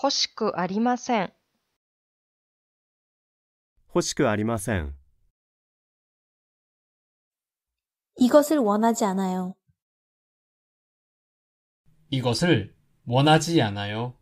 欲しくありません。欲しくありません。이것을원하지않아요이것을원하지않아요